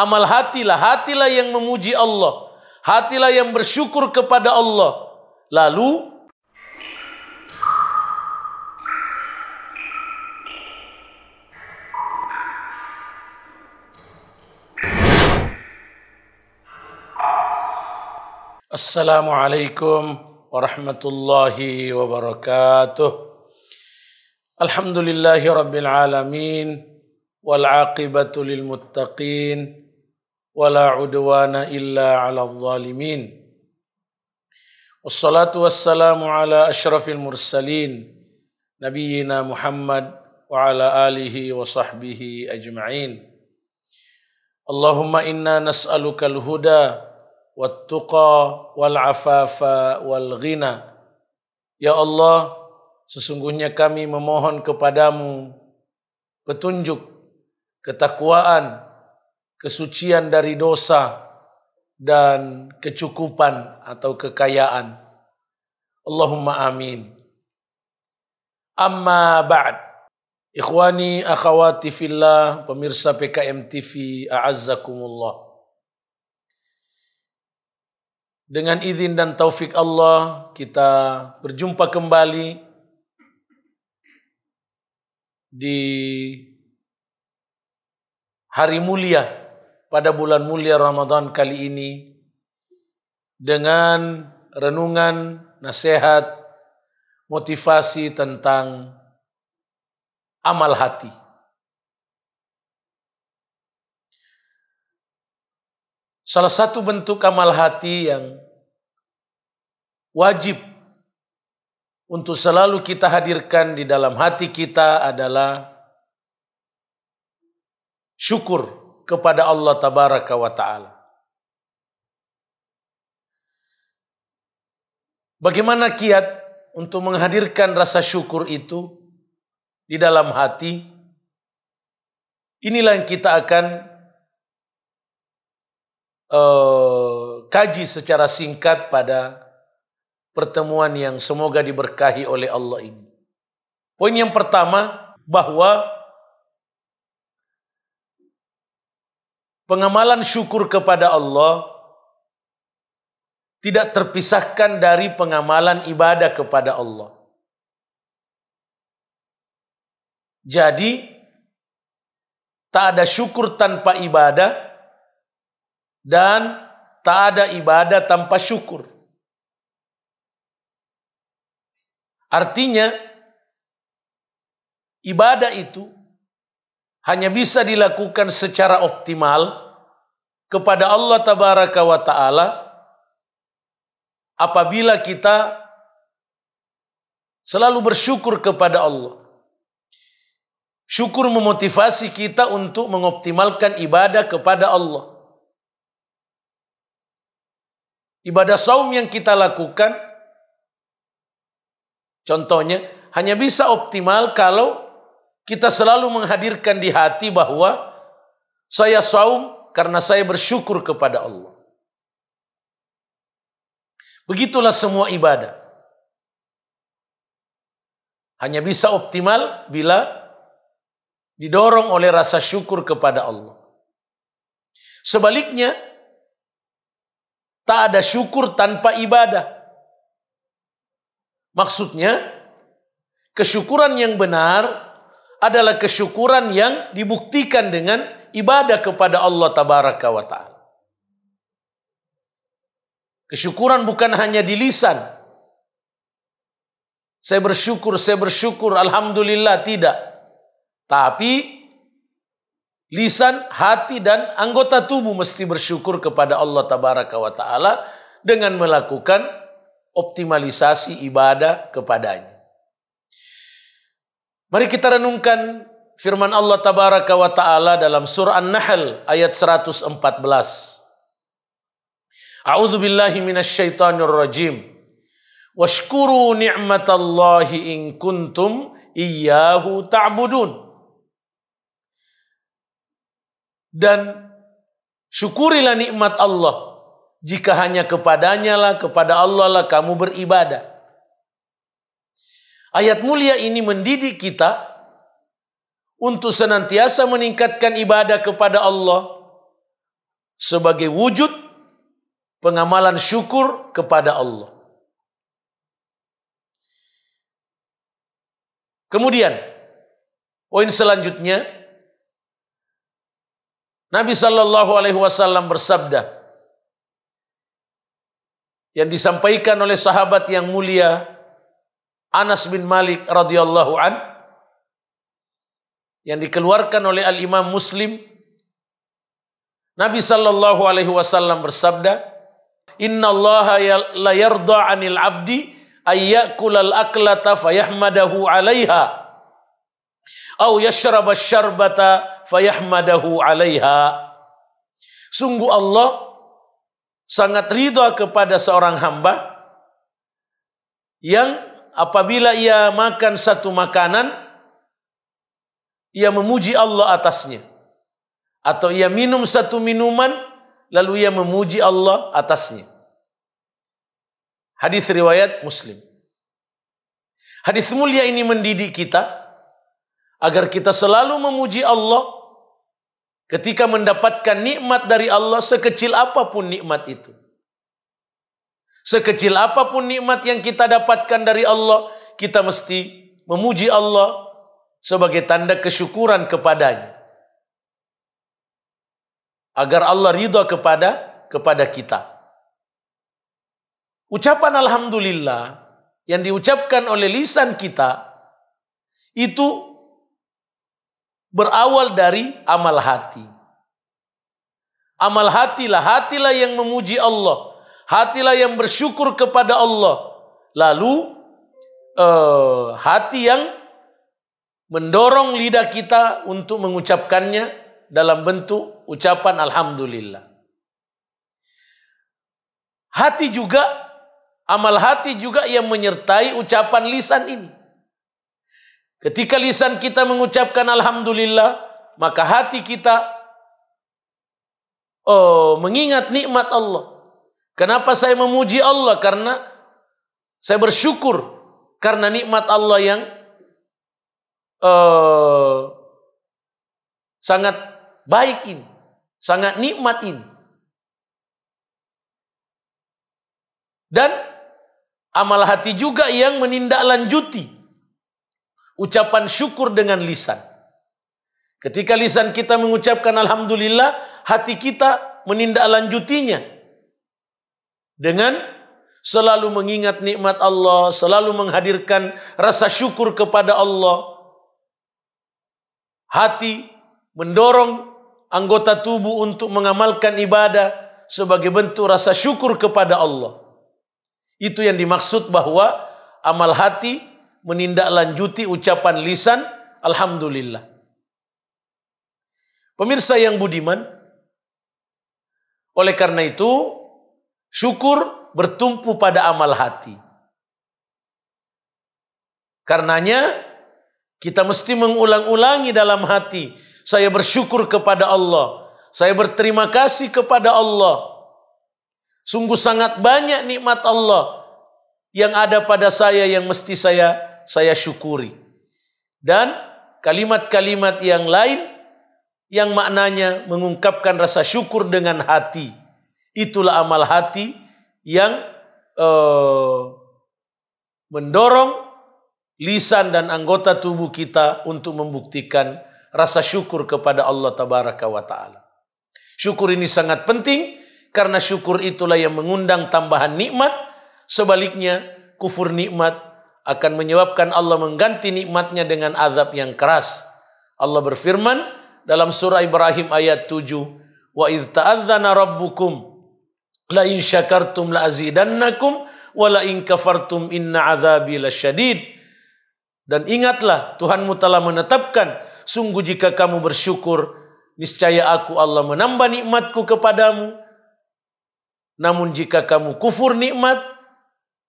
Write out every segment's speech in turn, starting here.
Amal hatilah, hatilah yang memuji Allah. Hatilah yang bersyukur kepada Allah. Lalu Assalamualaikum warahmatullahi wabarakatuh. Alhamdulillahi rabbil alamin wal muttaqin ولا عدوان إلا على الظالمين والصلاة والسلام على أشرف المرسلين نبينا محمد وعلى آله وصحبه أجمعين اللهم إنا نسألك الهدى والتقى والعفاف والغنى يا الله sesungguhnya kami memohon kepadamu petunjuk ketakwaan kesucian dari dosa, dan kecukupan atau kekayaan. Allahumma amin. Amma ba'd. Ikhwani akhawati fillah, pemirsa PKM TV, a'azzakumullah. Dengan izin dan taufik Allah, kita berjumpa kembali di hari mulia pada bulan mulia Ramadan kali ini dengan renungan, nasihat, motivasi tentang amal hati. Salah satu bentuk amal hati yang wajib untuk selalu kita hadirkan di dalam hati kita adalah syukur kepada Allah tabaraka wa taala. Bagaimana kiat untuk menghadirkan rasa syukur itu di dalam hati? Inilah yang kita akan uh, kaji secara singkat pada pertemuan yang semoga diberkahi oleh Allah ini. Poin yang pertama bahwa Pengamalan syukur kepada Allah tidak terpisahkan dari pengamalan ibadah kepada Allah. Jadi, tak ada syukur tanpa ibadah dan tak ada ibadah tanpa syukur. Artinya, ibadah itu hanya bisa dilakukan secara optimal kepada Allah tabaraka wa taala apabila kita selalu bersyukur kepada Allah. Syukur memotivasi kita untuk mengoptimalkan ibadah kepada Allah. Ibadah saum yang kita lakukan contohnya hanya bisa optimal kalau kita selalu menghadirkan di hati bahwa saya saum karena saya bersyukur kepada Allah. Begitulah semua ibadah. Hanya bisa optimal bila didorong oleh rasa syukur kepada Allah. Sebaliknya, tak ada syukur tanpa ibadah. Maksudnya, kesyukuran yang benar adalah kesyukuran yang dibuktikan dengan ibadah kepada Allah tabaraka wa taala. Kesyukuran bukan hanya di lisan. Saya bersyukur, saya bersyukur, alhamdulillah tidak. Tapi lisan, hati dan anggota tubuh mesti bersyukur kepada Allah tabaraka wa taala dengan melakukan optimalisasi ibadah kepadanya. Mari kita renungkan firman Allah tabaraka wa taala dalam surah An-Nahl ayat 114. A'udzu billahi minasyaitonir rajim. Washkuru ni'matallahi in kuntum iyyahu ta'budun. Dan syukurilah nikmat Allah jika hanya kepadanya lah kepada Allah lah kamu beribadah. Ayat mulia ini mendidik kita untuk senantiasa meningkatkan ibadah kepada Allah sebagai wujud pengamalan syukur kepada Allah. Kemudian, poin selanjutnya Nabi Shallallahu alaihi wasallam bersabda yang disampaikan oleh sahabat yang mulia Anas bin Malik radhiyallahu an yang dikeluarkan oleh Al Imam Muslim Nabi sallallahu alaihi wasallam bersabda Inna Allah ya, la yarda 'anil 'abdi al aklata fayahmadahu 'alaiha au al syarbata fayahmadahu 'alaiha Sungguh Allah sangat ridha kepada seorang hamba yang apabila ia makan satu makanan, ia memuji Allah atasnya. Atau ia minum satu minuman, lalu ia memuji Allah atasnya. Hadis riwayat Muslim. Hadis mulia ini mendidik kita agar kita selalu memuji Allah ketika mendapatkan nikmat dari Allah sekecil apapun nikmat itu. Sekecil apapun nikmat yang kita dapatkan dari Allah, kita mesti memuji Allah sebagai tanda kesyukuran kepadanya. Agar Allah ridha kepada kepada kita. Ucapan alhamdulillah yang diucapkan oleh lisan kita itu berawal dari amal hati. Amal hatilah, hatilah yang memuji Allah hatilah yang bersyukur kepada Allah. Lalu uh, hati yang mendorong lidah kita untuk mengucapkannya dalam bentuk ucapan alhamdulillah. Hati juga amal hati juga yang menyertai ucapan lisan ini. Ketika lisan kita mengucapkan alhamdulillah, maka hati kita oh, mengingat nikmat Allah. Kenapa saya memuji Allah? Karena saya bersyukur karena nikmat Allah yang uh, sangat baikin, sangat nikmatin, Dan amal hati juga yang menindaklanjuti ucapan syukur dengan lisan. Ketika lisan kita mengucapkan alhamdulillah, hati kita menindaklanjutinya dengan selalu mengingat nikmat Allah, selalu menghadirkan rasa syukur kepada Allah. Hati mendorong anggota tubuh untuk mengamalkan ibadah sebagai bentuk rasa syukur kepada Allah. Itu yang dimaksud bahwa amal hati menindaklanjuti ucapan lisan alhamdulillah. Pemirsa yang budiman, oleh karena itu Syukur bertumpu pada amal hati. Karenanya kita mesti mengulang-ulangi dalam hati. Saya bersyukur kepada Allah. Saya berterima kasih kepada Allah. Sungguh sangat banyak nikmat Allah yang ada pada saya yang mesti saya saya syukuri. Dan kalimat-kalimat yang lain yang maknanya mengungkapkan rasa syukur dengan hati Itulah amal hati yang eh, mendorong lisan dan anggota tubuh kita untuk membuktikan rasa syukur kepada Allah Tabaraka wa Ta'ala. Syukur ini sangat penting karena syukur itulah yang mengundang tambahan nikmat. Sebaliknya, kufur nikmat akan menyebabkan Allah mengganti nikmatnya dengan azab yang keras. Allah berfirman dalam surah Ibrahim ayat 7, "Wa idh ta'adzana rabbukum La in syakartum la azidannakum wa la in kafartum inna azabi lasyadid. Dan ingatlah Tuhanmu telah menetapkan sungguh jika kamu bersyukur niscaya aku Allah menambah nikmatku kepadamu. Namun jika kamu kufur nikmat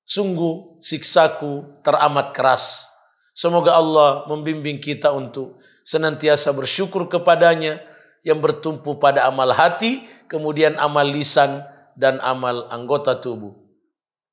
sungguh siksaku teramat keras. Semoga Allah membimbing kita untuk senantiasa bersyukur kepadanya yang bertumpu pada amal hati, kemudian amal lisan, dan amal anggota tubuh.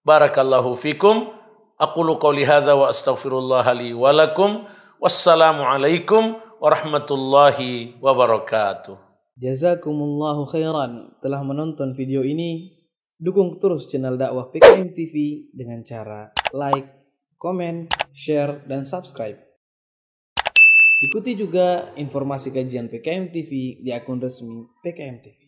Barakallahu fikum. Aqulu qawli hadha wa astaghfirullah li wa lakum. Wassalamualaikum warahmatullahi wabarakatuh. Jazakumullahu khairan telah menonton video ini. Dukung terus channel dakwah PKM TV dengan cara like, komen, share, dan subscribe. Ikuti juga informasi kajian PKM TV di akun resmi PKM TV.